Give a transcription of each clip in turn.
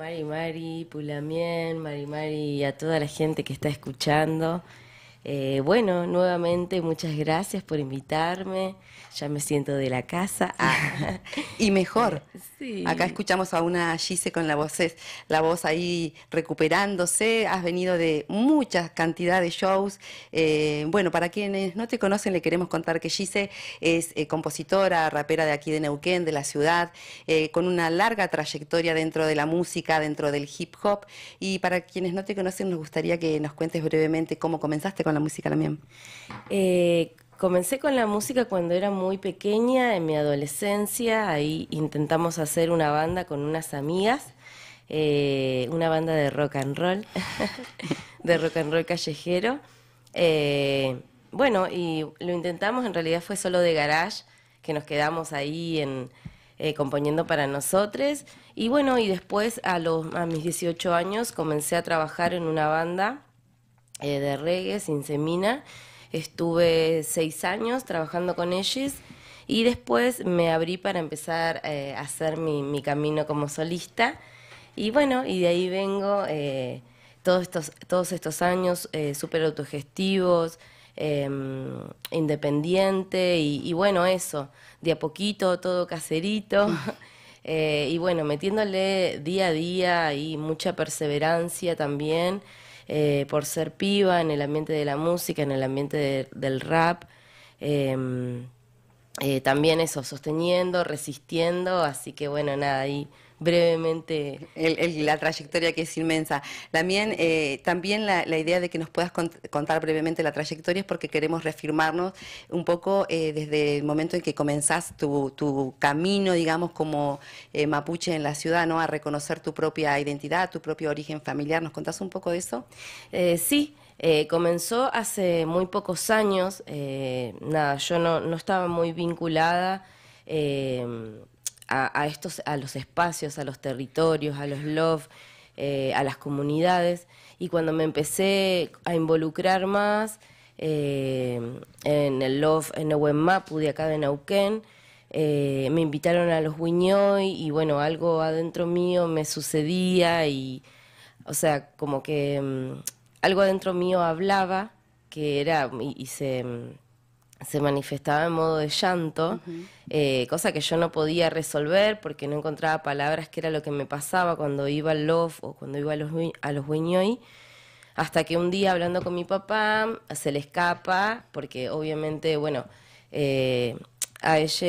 Mari Mari, Pulamien, Mari Mari y a toda la gente que está escuchando. Eh, bueno, nuevamente muchas gracias por invitarme. Ya me siento de la casa. Ah. y mejor. Acá escuchamos a una Gise con la voz, la voz ahí recuperándose. Has venido de muchas cantidad de shows. Eh, bueno, para quienes no te conocen, le queremos contar que Gise es eh, compositora, rapera de aquí de Neuquén, de la ciudad, con una larga trayectoria dentro de la música, dentro del hip hop. Y para quienes no te conocen, nos gustaría que nos cuentes brevemente cómo comenzaste con la música también? Eh, comencé con la música cuando era muy pequeña, en mi adolescencia, ahí intentamos hacer una banda con unas amigas, eh, una banda de rock and roll, de rock and roll callejero. Eh, bueno, y lo intentamos, en realidad fue solo de garage, que nos quedamos ahí en, componiendo para nosotros. Y bueno, y después a, los, a mis 18 años comencé a trabajar en una banda eh, de reggae, sin semina, Estuve seis años trabajando con ellos y después me abrí para empezar eh, a hacer mi, mi, camino como solista. Y bueno, y de ahí vengo eh, todos, estos, todos estos años súper autogestivos, em, independiente y, bueno, eso, de a poquito, todo caserito. y bueno, metiéndole día a día y mucha perseverancia también eh, por ser piba en el ambiente de la música, en el ambiente del rap. Em, eh, también eso, sosteniendo, resistiendo, así que bueno, nada, ahí brevemente. la trayectoria que es inmensa. También, eh, también la, idea de que nos puedas contar brevemente la trayectoria es porque queremos reafirmarnos un poco eh, desde el momento en que comenzás tu, camino, digamos, como eh, mapuche en la ciudad, ¿no? A reconocer tu propia identidad, tu propio origen familiar. ¿Nos contás un poco de eso? sí. comenzó hace muy pocos años, nada, yo no, estaba muy vinculada a, estos, a los espacios, a los territorios, a los love, eh, a las comunidades. Y cuando me empecé a involucrar más eh, en el love, en Mapu de acá de Neuquén, eh, me invitaron a los Wiñoy y bueno, algo adentro mío me sucedía y, o sea, como que mm, algo adentro mío hablaba que era, y, se, mm, se manifestaba en modo de llanto, eh, cosa que yo no podía resolver porque no encontraba palabras que era lo que me pasaba cuando iba al Love o cuando iba a los, a los hasta que un día hablando con mi papá se le escapa, porque obviamente, bueno, eh, a ellos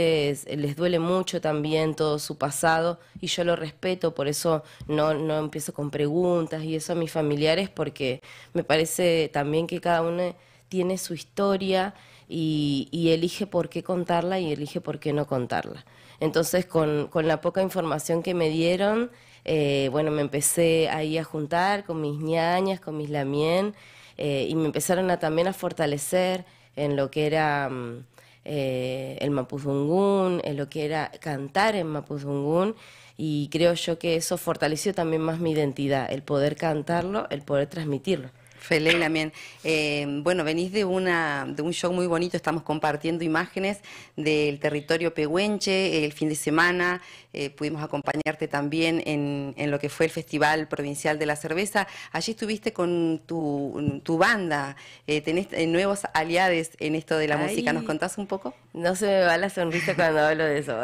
les duele mucho también todo su pasado y yo lo respeto, por eso no, no empiezo con preguntas y eso a mis familiares porque me parece también que cada uno tiene su historia y, elige por qué contarla y elige por qué no contarla. Entonces, con, la poca información que me dieron, eh, bueno, me empecé ahí a juntar con mis ñañas, con mis lamien, eh, y me empezaron a, también a fortalecer en lo que era mm, eh, el mapuzungún, en lo que era cantar en mapuzungún, y creo yo que eso fortaleció también más mi identidad, el poder cantarlo, el poder transmitirlo. Felén, también. Em, bueno, venís de, una, de un show muy bonito, estamos compartiendo imágenes del territorio pehuenche el fin de semana, eh, pudimos acompañarte también en, lo que fue el Festival Provincial de la Cerveza. Allí estuviste con tu, tu banda, eh, tenés eh, nuevos aliados en esto de la música, ¿nos contás un poco? No se me va la sonrisa cuando hablo de eso,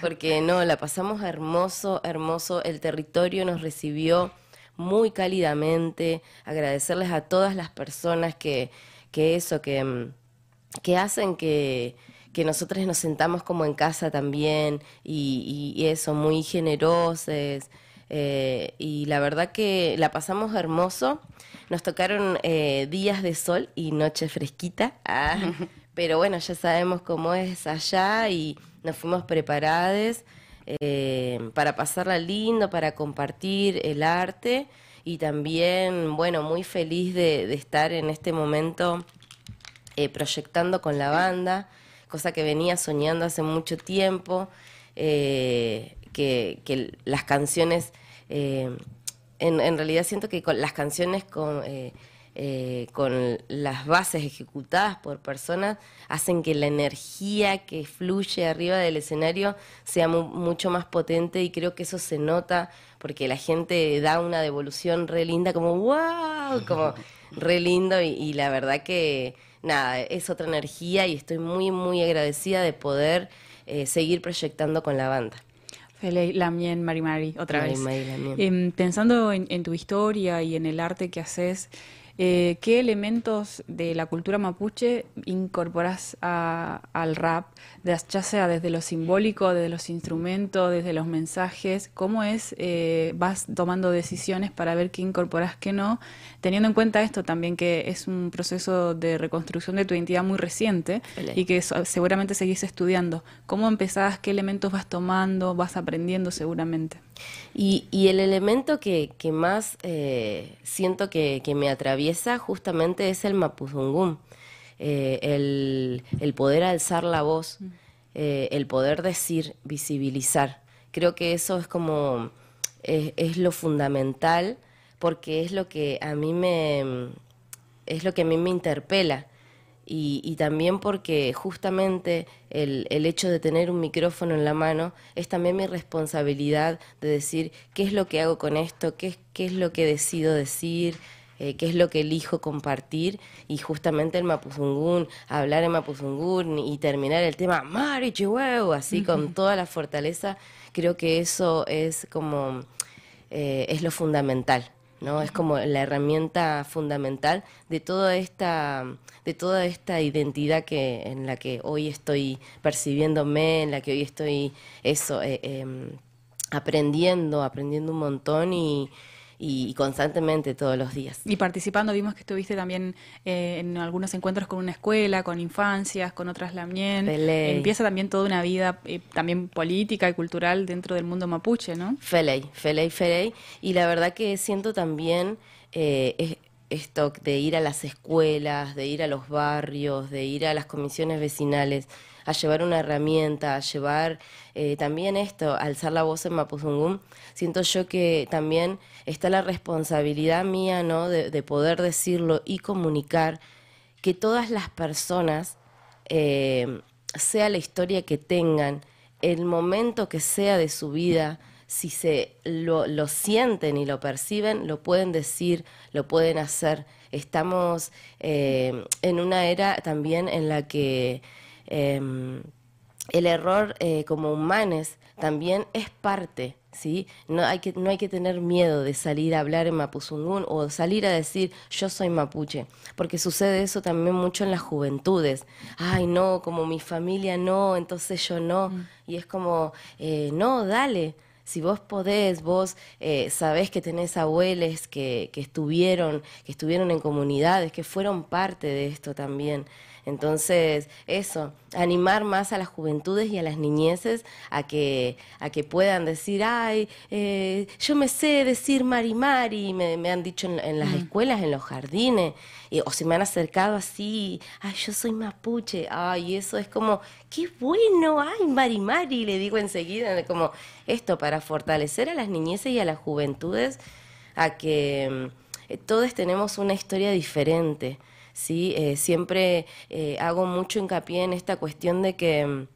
porque no, la pasamos hermoso, hermoso, el territorio nos recibió muy cálidamente, agradecerles a todas las personas que, eso, mm, que, hacen que, que nosotros nos sentamos como en casa también y, eso, muy generosos. Eh, y la verdad que la pasamos hermoso. Nos tocaron eh, días de sol y noche fresquita. Ah, pero bueno, ya sabemos cómo es allá y nos fuimos preparadas. Eh, para pasarla lindo, para compartir el arte y también, bueno, muy feliz de, estar en este momento eh, proyectando con la banda, cosa que venía soñando hace mucho tiempo, eh, que, las canciones, en, realidad siento que las canciones con eh, con las bases ejecutadas por personas, hacen que la energía que fluye arriba del escenario sea mucho más potente y creo que eso se nota porque la gente da una devolución re linda, como wow, como re lindo y, la verdad que nada, es otra energía y estoy muy, muy agradecida de poder eh, seguir proyectando con la banda. Lamien Marimari, otra vez. Em, pensando en, en, tu historia y en el arte que haces, eh, ¿qué elementos de la cultura mapuche incorporas al rap? Ya sea desde lo simbólico, desde los instrumentos, desde los mensajes, ¿cómo es, eh, vas tomando decisiones para ver qué incorporas, qué no? Teniendo en cuenta esto también, que es un proceso de reconstrucción de tu identidad muy reciente y que seguramente seguís estudiando. ¿Cómo empezás? ¿Qué elementos vas tomando? ¿Vas aprendiendo seguramente? Y, el elemento que, más eh, siento que, que me atraviesa esa justamente es el mapuzungum, eh, el, el, poder alzar la voz, mm. eh, el poder decir, visibilizar. Creo que eso es como, es, lo fundamental porque es lo que a mí me, es lo que a mí me interpela. Y, también porque justamente el, el, hecho de tener un micrófono en la mano es también mi responsabilidad de decir qué es lo que hago con esto, qué, qué es lo que decido decir, eh, qué es lo que elijo compartir y justamente el mapuzungún, hablar en mapuzungún y terminar el tema Chihuahua, así con toda la fortaleza, creo que eso es como, eh, es lo fundamental. ¿no? Es como la herramienta fundamental de toda esta, de toda esta identidad que, en la que hoy estoy percibiéndome, en la que hoy estoy eso, eh, em, aprendiendo, aprendiendo un montón y, y, constantemente todos los días. Y participando vimos que estuviste también eh, en algunos encuentros con una escuela, con infancias, con otras lamien. Empieza también toda una vida eh, también política y cultural dentro del mundo mapuche, ¿no? Feley, Feley, Feley. Y la verdad que siento también... Eh, es, esto de ir a las escuelas, de ir a los barrios, de ir a las comisiones vecinales, a llevar una herramienta, a llevar eh, también esto, alzar la voz en Mapuzungún, siento yo que también está la responsabilidad mía, ¿no? De, poder decirlo y comunicar que todas las personas, eh, sea la historia que tengan, el momento que sea de su vida, si se lo, sienten y lo perciben, lo pueden decir, lo pueden hacer. Estamos eh, en una era también en la que Em, el error eh, como humanes también es parte, ¿sí? No hay, que, tener miedo de salir a hablar en Mapuzungún o salir a decir yo soy mapuche, porque sucede eso también mucho en las juventudes. Ay, no, como mi familia no, entonces yo no. Mm. Y es como, eh, no, dale, si vos podés, vos eh, sabés que tenés abuelos que, estuvieron, que estuvieron en comunidades, que fueron parte de esto también. Entonces, eso, animar más a las juventudes y a las niñeces a que, a que puedan decir, ay, eh, yo me sé decir Mari Mari, me, han dicho en, las mm. escuelas, en los jardines, o se me han acercado así, ay, yo soy mapuche, ay, eso es como, qué bueno, ay, Mari Mari, le digo enseguida, como esto para para fortalecer a las niñeces y a las juventudes a que eh, todos tenemos una historia diferente. ¿sí? Eh, siempre eh, hago mucho hincapié en esta cuestión de que mm,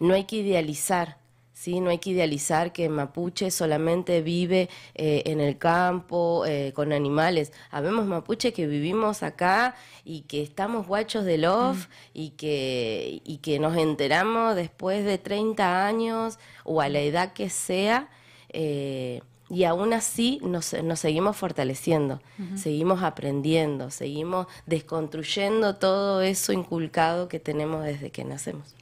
no hay que idealizar ¿sí? No hay que idealizar que mapuche solamente vive eh, en el campo, eh, con animales. Habemos mapuche que vivimos acá y que estamos guachos de love mm. y, que, y que nos enteramos después de 30 años o a la edad que sea. Eh, y aún así nos, seguimos fortaleciendo, seguimos aprendiendo, seguimos desconstruyendo todo eso inculcado que tenemos desde que nacemos.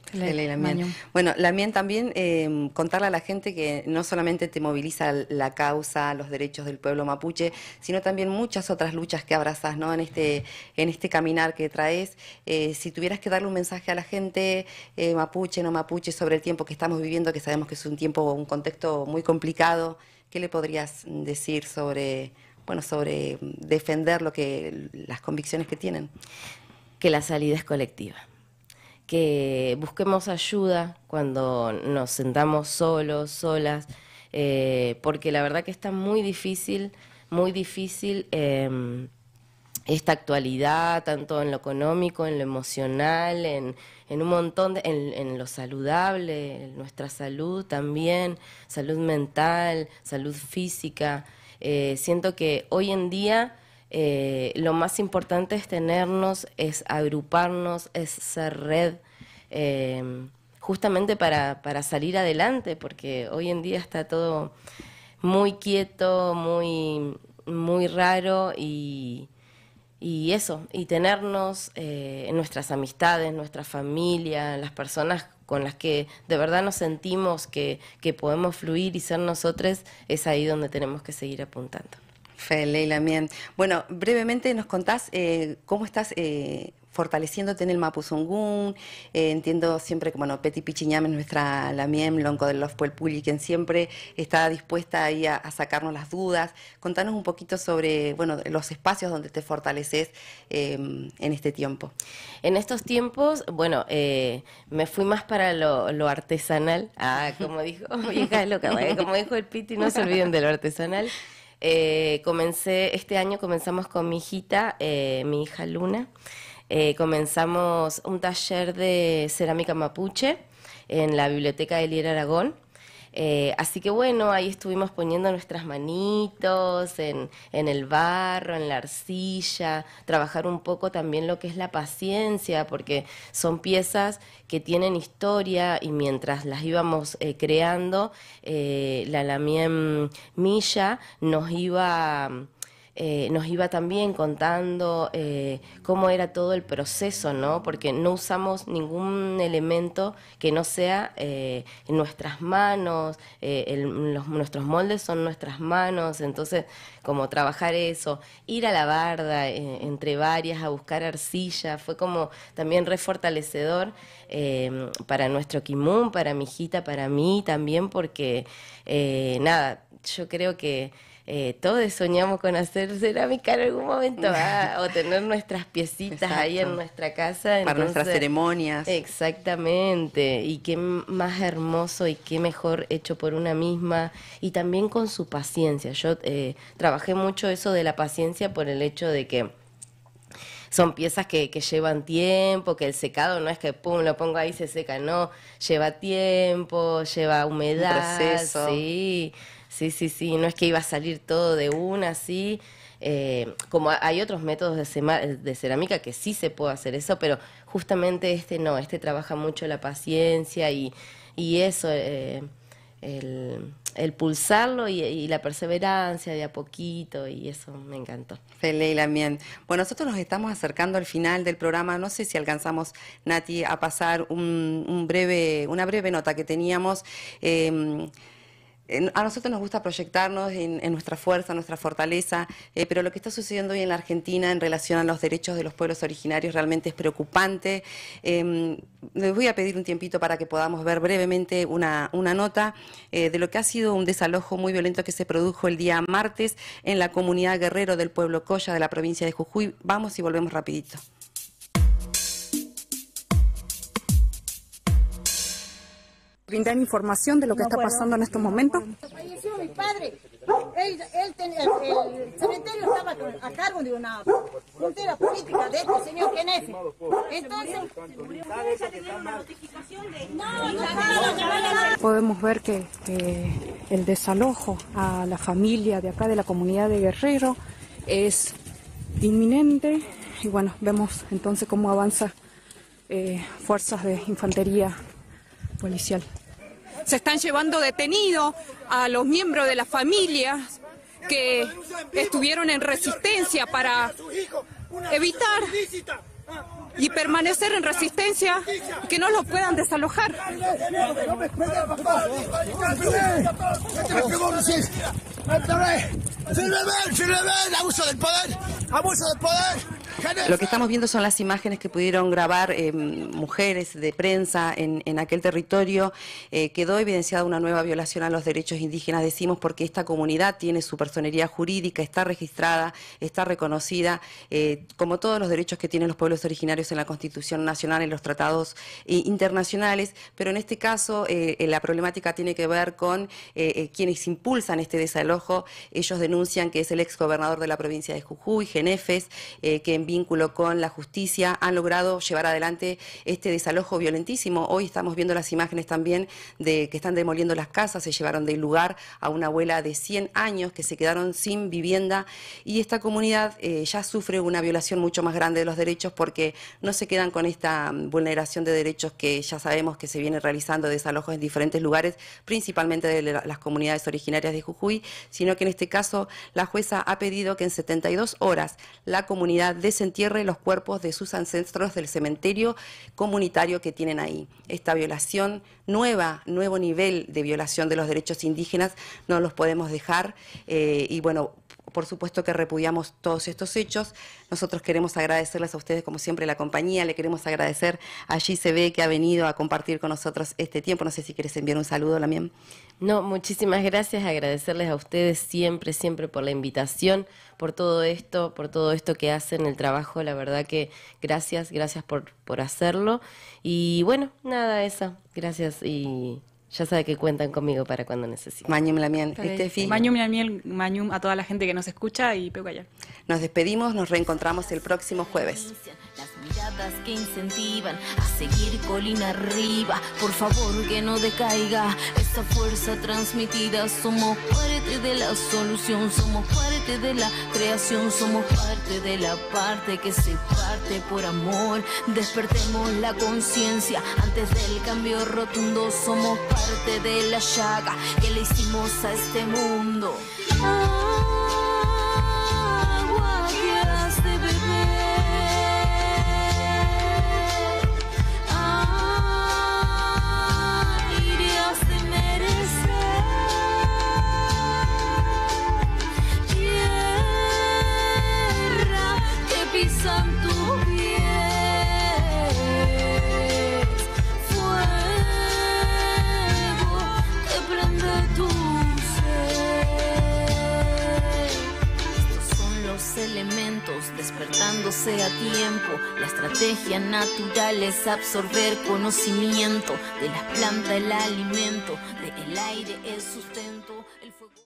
bueno, también eh, contarle a la gente que no solamente te moviliza la causa, los derechos del pueblo mapuche, sino también muchas otras luchas que abrazas ¿no? en, este, en este caminar que traes. Eh, si tuvieras que darle un mensaje a la gente, eh, mapuche, no mapuche, sobre el tiempo que estamos viviendo, que sabemos que es un tiempo, un contexto muy complicado, ¿Qué le podrías decir sobre, bueno, sobre defender lo que, las convicciones que tienen? Que la salida es colectiva que busquemos ayuda cuando nos sentamos solos, solas, eh, porque la verdad que está muy difícil, muy difícil em, esta actualidad, tanto en lo económico, en lo emocional, en, en un montón en, lo saludable, en nuestra salud también, salud mental, salud física. Eh, siento que hoy en día eh, lo más importante es tenernos, es agruparnos, es ser red, eh, justamente para, para salir adelante, porque hoy en día está todo muy quieto, muy, muy raro y y eso, y tenernos eh, nuestras amistades, nuestra familia, las personas con las que de verdad nos sentimos que, que podemos fluir y ser nosotros, es ahí donde tenemos que seguir apuntando. Leila, Lamien. Bueno, brevemente nos contás eh, cómo estás eh, fortaleciéndote en el Mapuzungún. Eh, entiendo siempre que, bueno, Peti Pichiñame nuestra la MIEM, Lonco del Los Puelpulli, quien siempre está dispuesta ahí a, sacarnos las dudas. Contanos un poquito sobre, bueno, los espacios donde te fortaleces eh, en este tiempo. En estos tiempos, bueno, me fui más para lo, artesanal. Ah, como dijo, vieja loca, como dijo el Piti, no se olviden de lo artesanal. Eh, comencé, este año comenzamos con mi hijita, eh, mi hija Luna. Eh, comenzamos un taller de cerámica mapuche en la biblioteca de Lier Aragón. Eh, así que bueno, ahí estuvimos poniendo nuestras manitos en, en, el barro, en la arcilla, trabajar un poco también lo que es la paciencia, porque son piezas que tienen historia y mientras las íbamos eh, creando, eh, la Lamien Milla nos iba eh, nos iba también contando eh, cómo era todo el proceso, ¿no? Porque no usamos ningún elemento que no sea eh, en nuestras manos, nuestros moldes son nuestras manos, entonces como trabajar eso, ir a la barda entre varias a buscar arcilla, fue como también refortalecedor para nuestro kimun, para mi hijita, para mí también, porque nada, yo creo que... Eh, todos soñamos con hacer cerámica en algún momento ah, o tener nuestras piecitas ahí en nuestra casa. Para nuestras ceremonias. Exactamente, y qué más hermoso y qué mejor hecho por una misma y también con su paciencia. Yo eh, trabajé mucho eso de la paciencia por el hecho de que son piezas que, llevan tiempo, que el secado no es que pum, lo pongo ahí se seca, no, lleva tiempo, lleva humedad, sí. Sí, sí, sí, no es que iba a salir todo de una, así. Eh, como hay otros métodos de, cerámica que sí se puede hacer eso, pero justamente este no, este trabaja mucho la paciencia y, y eso, eh, el, pulsarlo y, la perseverancia de a poquito y eso me encantó. Feliz también. Bueno, nosotros nos estamos acercando al final del programa, no sé si alcanzamos, Nati, a pasar un, breve, una breve nota que teníamos. Eh, a nosotros nos gusta proyectarnos en, nuestra fuerza, en nuestra fortaleza, eh, pero lo que está sucediendo hoy en la Argentina en relación a los derechos de los pueblos originarios realmente es preocupante. Em, les voy a pedir un tiempito para que podamos ver brevemente una, nota eh, de lo que ha sido un desalojo muy violento que se produjo el día martes en la comunidad guerrero del pueblo Coya de la provincia de Jujuy. Vamos y volvemos rapidito. brindar información de lo que está pasando en estos momentos. Este podemos ver que el desalojo a la familia de acá de la comunidad de Guerrero es inminente y bueno, vemos entonces cómo avanza eh, fuerzas de infantería policial se están llevando detenidos a los miembros de la familia que estuvieron en resistencia para evitar y permanecer en resistencia que no los puedan desalojar. del poder, abuso del poder. Lo que estamos viendo son las imágenes que pudieron grabar eh, mujeres de prensa en, aquel territorio. Eh, quedó evidenciada una nueva violación a los derechos indígenas, decimos, porque esta comunidad tiene su personería jurídica, está registrada, está reconocida, eh, como todos los derechos que tienen los pueblos originarios en la Constitución Nacional, en los tratados internacionales, pero en este caso la problemática tiene que ver con quienes impulsan este desalojo. Ellos denuncian que es el ex gobernador de la provincia de Jujuy, Genefes, que vínculo con la justicia han logrado llevar adelante este desalojo violentísimo. Hoy estamos viendo las imágenes también de que están demoliendo las casas, se llevaron del lugar a una abuela de 100 años que se quedaron sin vivienda y esta comunidad eh, ya sufre una violación mucho más grande de los derechos porque no se quedan con esta mm, vulneración de derechos que ya sabemos que se viene realizando desalojos en diferentes lugares, principalmente de las comunidades originarias de Jujuy, sino que en este caso la jueza ha pedido que en 72 horas la comunidad de entierre los cuerpos de sus ancestros del cementerio comunitario que tienen ahí. Esta violación nueva, nuevo nivel de violación de los derechos indígenas, no los podemos dejar eh, y bueno, por supuesto que repudiamos todos estos hechos. Nosotros queremos agradecerles a ustedes, como siempre, la compañía. Le queremos agradecer a ve que ha venido a compartir con nosotros este tiempo. No sé si quieres enviar un saludo también. No, muchísimas gracias. Agradecerles a ustedes siempre, siempre por la invitación, por todo esto, por todo esto que hacen, el trabajo. La verdad que gracias, gracias por, por hacerlo. Y bueno, nada, eso, Gracias y ya sabe que cuentan conmigo para cuando necesiten. Mañum Lamiel, miel, Estefi. Mañum la Mañum a toda la gente que nos escucha y Callar. Nos despedimos, nos reencontramos el próximo jueves. Las miradas que incentivan a seguir colina arriba, por favor que no decaiga esta fuerza transmitida. Somos parte de la solución, somos parte de la creación, somos parte de la parte que se parte por amor. Despertemos la conciencia antes del cambio rotundo, somos parte de la llaga que le hicimos a este mundo. natural es absorber conocimiento de las plantas, el alimento, del aire, es sustento.